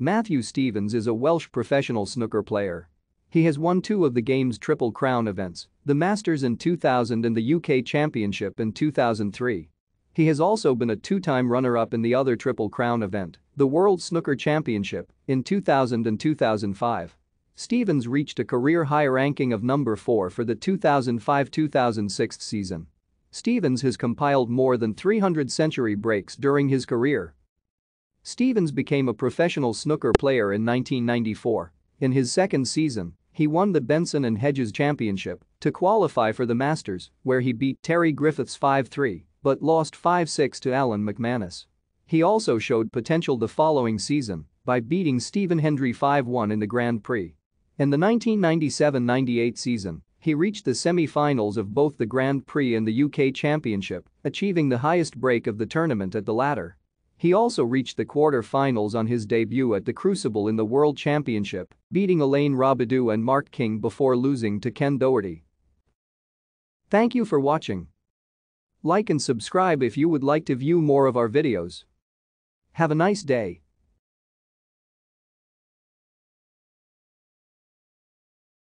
Matthew Stevens is a Welsh professional snooker player. He has won two of the game's Triple Crown events, the Masters in 2000 and the UK Championship in 2003. He has also been a two-time runner-up in the other Triple Crown event, the World Snooker Championship, in 2000 and 2005. Stevens reached a career-high ranking of number 4 for the 2005-2006 season. Stevens has compiled more than 300 century breaks during his career Stevens became a professional snooker player in 1994. In his second season, he won the Benson and Hedges Championship to qualify for the Masters, where he beat Terry Griffiths 5-3 but lost 5-6 to Alan McManus. He also showed potential the following season by beating Stephen Hendry 5-1 in the Grand Prix. In the 1997-98 season, he reached the semi-finals of both the Grand Prix and the UK Championship, achieving the highest break of the tournament at the latter. He also reached the quarter-finals on his debut at the Crucible in the World Championship, beating Elaine Robidoux and Mark King before losing to Ken Doherty. Thank you for watching. Like and subscribe if you would like to view more of our videos. Have a nice day.